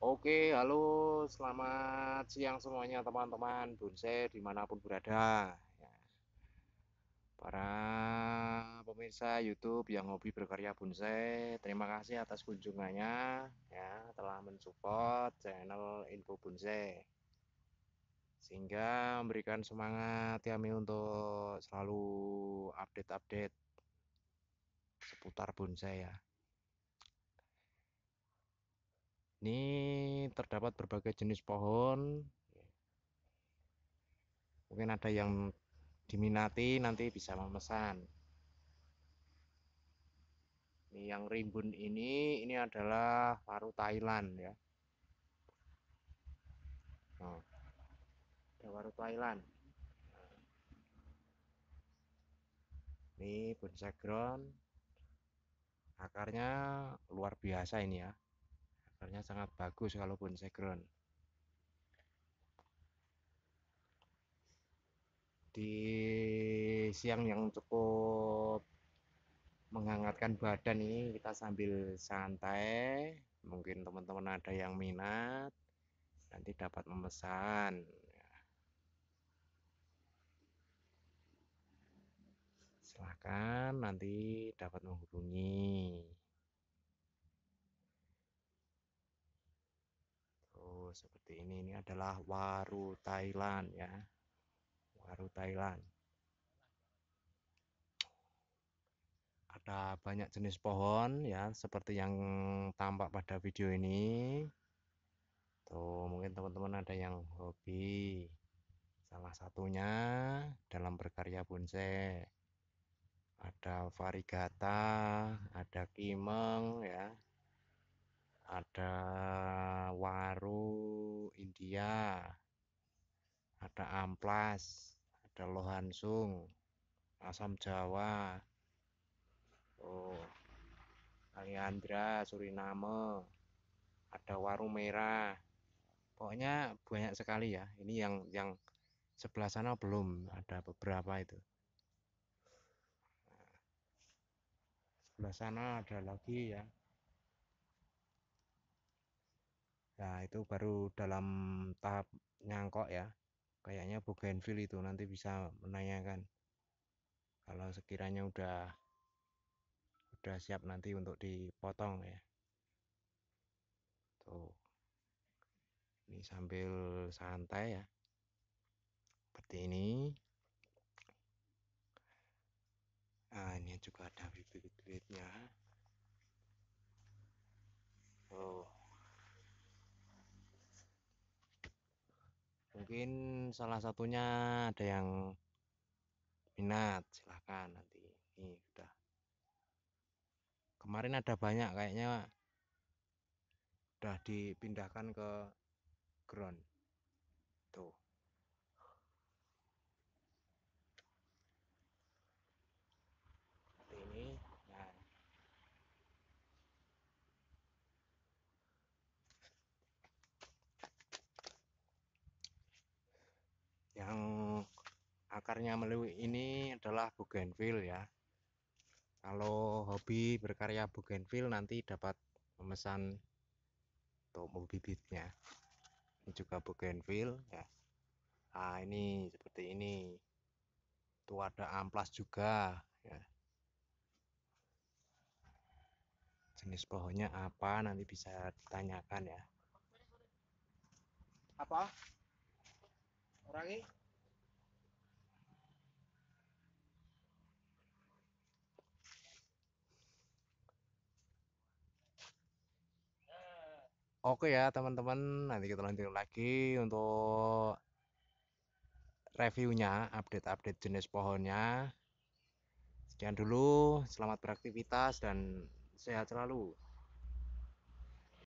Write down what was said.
Oke, halo, selamat siang semuanya teman-teman bonsai dimanapun berada. Ya. Para pemirsa YouTube yang hobi berkarya bonsai, terima kasih atas kunjungannya ya telah mensupport channel Info Bonsai. Sehingga memberikan semangat kami untuk selalu update-update seputar bonsai ya. Ini terdapat berbagai jenis pohon. Mungkin ada yang diminati nanti bisa memesan. Ini yang rimbun ini, ini adalah paru Thailand ya. Nah, paru Thailand. Ini bonsai ground. Akarnya luar biasa ini ya gambarnya sangat bagus walaupun background di siang yang cukup menghangatkan badan ini kita sambil santai mungkin teman-teman ada yang minat nanti dapat memesan silahkan nanti dapat menghubungi seperti ini. Ini adalah waru Thailand ya. Waru Thailand. Ada banyak jenis pohon ya, seperti yang tampak pada video ini. Tuh, mungkin teman-teman ada yang hobi. Salah satunya dalam berkarya bonsai. Ada varigata, ada kimeng ya, ada waru India, ada amplas, ada lohansung, asam Jawa, oh, Aliandra, Suriname, ada waru merah. Pokoknya banyak sekali ya. Ini yang yang sebelah sana belum ada beberapa itu. Nah, sebelah sana ada lagi ya. Nah, itu baru dalam tahap nyangkok ya. Kayaknya Bougainville itu nanti bisa menanyakan. Kalau sekiranya udah udah siap nanti untuk dipotong ya. Tuh. Ini sambil santai ya. Seperti ini. Nah, ini juga ada bibit-bibitnya. mungkin salah satunya ada yang minat silahkan nanti ini sudah kemarin ada banyak kayaknya sudah dipindahkan ke ground tuh Akarnya melewi ini adalah Bougainville ya kalau hobi berkarya Bougainville nanti dapat memesan tomo bibitnya ini juga Bougainville ya nah ini seperti ini Tuada ada amplas juga ya jenis pohonnya apa nanti bisa ditanyakan ya apa orangnya Oke ya teman-teman, nanti kita lanjut lagi untuk reviewnya, update-update jenis pohonnya. Sekian dulu, selamat beraktivitas dan sehat selalu.